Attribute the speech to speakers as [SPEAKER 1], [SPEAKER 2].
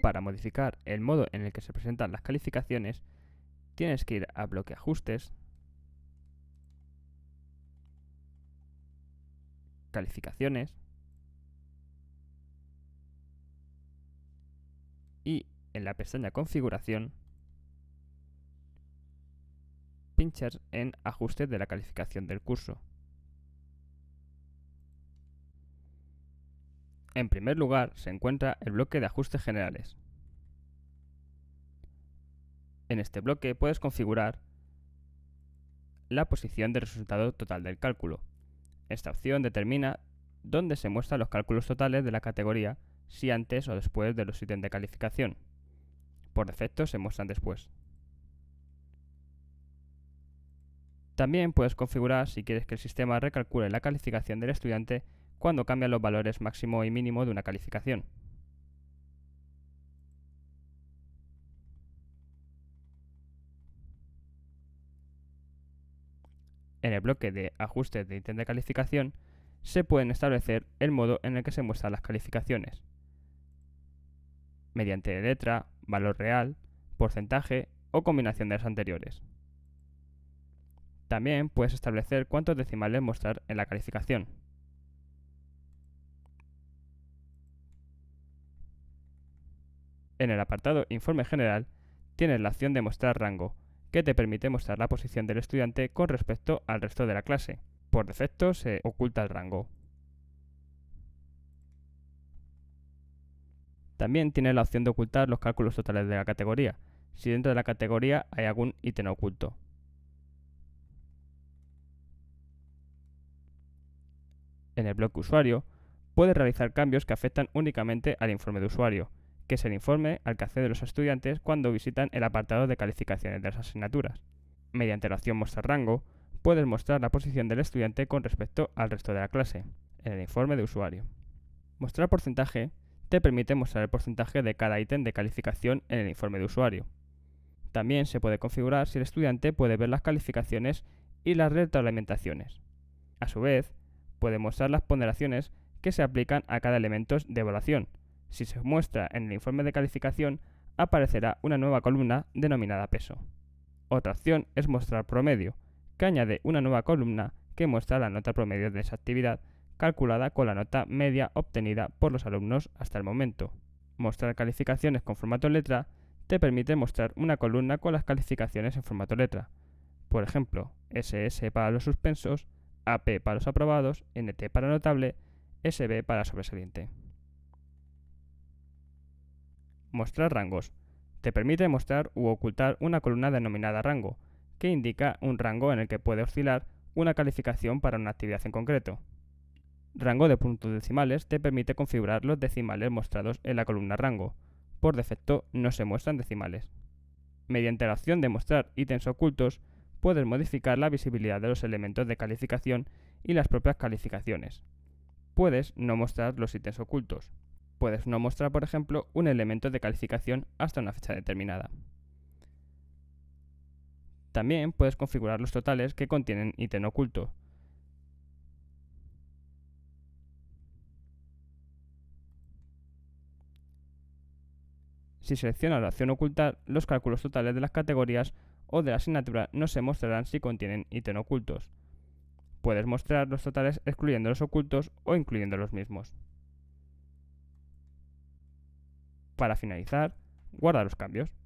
[SPEAKER 1] Para modificar el modo en el que se presentan las calificaciones, tienes que ir a bloque ajustes, calificaciones y en la pestaña configuración en Ajuste de la calificación del curso. En primer lugar se encuentra el bloque de ajustes generales. En este bloque puedes configurar la posición del resultado total del cálculo. Esta opción determina dónde se muestran los cálculos totales de la categoría, si antes o después de los ítems de calificación. Por defecto se muestran después. También puedes configurar si quieres que el sistema recalcule la calificación del estudiante cuando cambian los valores máximo y mínimo de una calificación. En el bloque de ajustes de ítem de calificación se pueden establecer el modo en el que se muestran las calificaciones, mediante letra, valor real, porcentaje o combinación de las anteriores. También puedes establecer cuántos decimales mostrar en la calificación. En el apartado Informe General tienes la opción de mostrar rango, que te permite mostrar la posición del estudiante con respecto al resto de la clase. Por defecto se oculta el rango. También tienes la opción de ocultar los cálculos totales de la categoría, si dentro de la categoría hay algún ítem oculto. en el bloque usuario, puede realizar cambios que afectan únicamente al informe de usuario, que es el informe al que acceden los estudiantes cuando visitan el apartado de calificaciones de las asignaturas. Mediante la opción Mostrar rango, puedes mostrar la posición del estudiante con respecto al resto de la clase, en el informe de usuario. Mostrar porcentaje te permite mostrar el porcentaje de cada ítem de calificación en el informe de usuario. También se puede configurar si el estudiante puede ver las calificaciones y las retroalimentaciones. A su vez, puede mostrar las ponderaciones que se aplican a cada elemento de evaluación. Si se muestra en el informe de calificación, aparecerá una nueva columna denominada peso. Otra opción es mostrar promedio, que añade una nueva columna que muestra la nota promedio de esa actividad, calculada con la nota media obtenida por los alumnos hasta el momento. Mostrar calificaciones con formato letra te permite mostrar una columna con las calificaciones en formato letra. Por ejemplo, SS para los suspensos AP para los aprobados, NT para notable, SB para sobresaliente. Mostrar rangos. Te permite mostrar u ocultar una columna denominada rango, que indica un rango en el que puede oscilar una calificación para una actividad en concreto. Rango de puntos decimales te permite configurar los decimales mostrados en la columna rango. Por defecto no se muestran decimales. Mediante la opción de mostrar ítems ocultos, puedes modificar la visibilidad de los elementos de calificación y las propias calificaciones. Puedes no mostrar los ítems ocultos. Puedes no mostrar, por ejemplo, un elemento de calificación hasta una fecha determinada. También puedes configurar los totales que contienen ítem oculto. Si seleccionas la opción ocultar, los cálculos totales de las categorías o de la asignatura no se mostrarán si contienen ítem ocultos. Puedes mostrar los totales excluyendo los ocultos o incluyendo los mismos. Para finalizar, guarda los cambios.